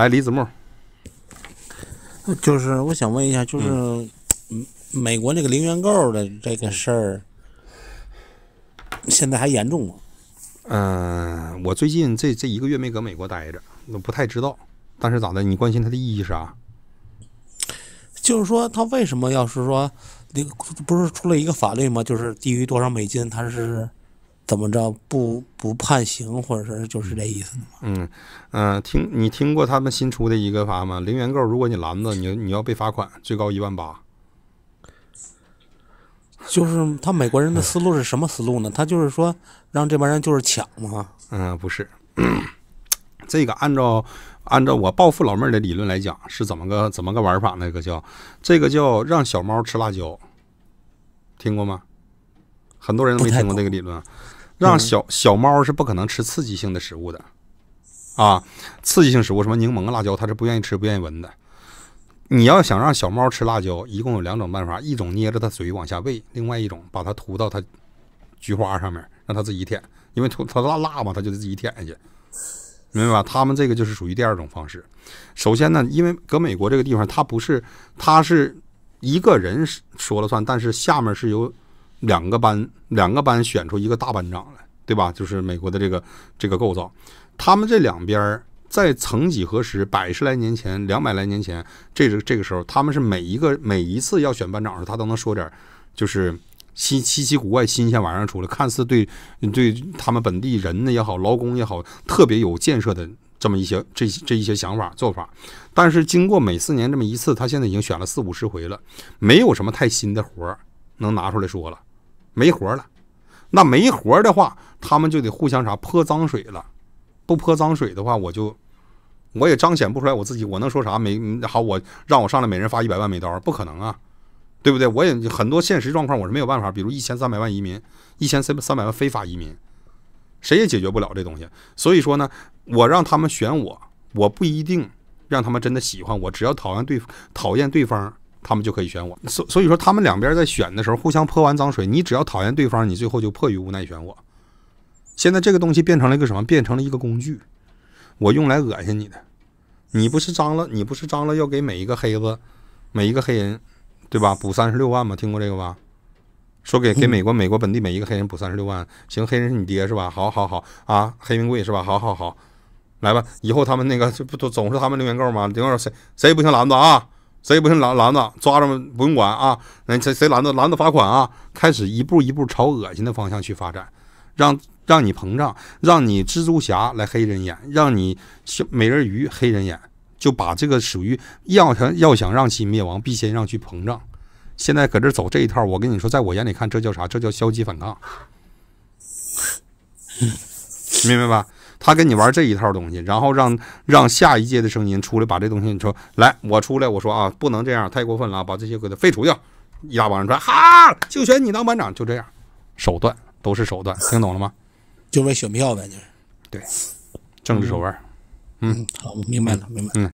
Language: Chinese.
来，李子木。就是我想问一下，就是，美国那个零元购的这个事儿，现在还严重吗？嗯，我最近这这一个月没搁美国待着，我不太知道。但是咋的？你关心它的意义是啥？就是说，他为什么要是说个不是出了一个法律吗？就是低于多少美金，他是。怎么着不不判刑，或者是就是这意思嗯嗯，听你听过他们新出的一个法吗？零元购，如果你拦着你，你要被罚款，最高一万八。就是他美国人的思路是什么思路呢？他就是说让这帮人就是抢吗？嗯，不是。这个按照按照我暴富老妹儿的理论来讲，是怎么个怎么个玩法那个叫这个叫让小猫吃辣椒，听过吗？很多人都没听过这个理论。让小小猫是不可能吃刺激性的食物的，啊，刺激性食物什么柠檬、辣椒，它是不愿意吃、不愿意闻的。你要想让小猫吃辣椒，一共有两种办法：一种捏着它嘴往下喂，另外一种把它涂到它菊花上面，让它自己舔。因为涂它辣辣嘛，它就得自己舔下去，明白吧？他们这个就是属于第二种方式。首先呢，因为搁美国这个地方，它不是，它是一个人说了算，但是下面是由。两个班，两个班选出一个大班长来，对吧？就是美国的这个这个构造，他们这两边在曾几何时，百十来年前，两百来年前，这个这个时候，他们是每一个每一次要选班长的时，他都能说点就是稀稀奇古怪、新鲜玩意儿出来，看似对对他们本地人呢也好，劳工也好，特别有建设的这么一些这这一些想法做法。但是经过每四年这么一次，他现在已经选了四五十回了，没有什么太新的活儿能拿出来说了。没活了，那没活的话，他们就得互相啥泼脏水了。不泼脏水的话，我就我也彰显不出来我自己，我能说啥没好？我让我上来，每人发一百万美刀，不可能啊，对不对？我也很多现实状况，我是没有办法。比如一千三百万移民，一千三三百万非法移民，谁也解决不了这东西。所以说呢，我让他们选我，我不一定让他们真的喜欢我，只要讨厌对讨厌对方。他们就可以选我，所所以说他们两边在选的时候互相泼完脏水，你只要讨厌对方，你最后就迫于无奈选我。现在这个东西变成了一个什么？变成了一个工具，我用来恶心你的。你不是张了你不是张了要给每一个黑子每一个黑人，对吧？补三十六万吗？听过这个吧？说给给美国美国本地每一个黑人补三十六万，行，黑人是你爹是吧？好好好啊，黑名贵是吧？好好好，来吧，以后他们那个这不都总是他们零言购吗？零原谁谁也不行拦子啊！谁也不听拦拦着，抓着不用管啊！那谁谁拦着拦着罚款啊！开始一步一步朝恶心的方向去发展，让让你膨胀，让你蜘蛛侠来黑人眼，让你小美人鱼黑人眼，就把这个属于要想要想让其灭亡，必先让其膨胀。现在搁这走这一套，我跟你说，在我眼里看，这叫啥？这叫消极反抗。明白吧？他跟你玩这一套东西，然后让让下一届的声音出来把这东西，你说来，我出来，我说啊，不能这样，太过分了，把这些给他废除掉，一大帮人说哈，就选你当班长，就这样，手段都是手段，听懂了吗？就为选票呗，就是对，政治手腕，嗯，好，我明白了，明白了。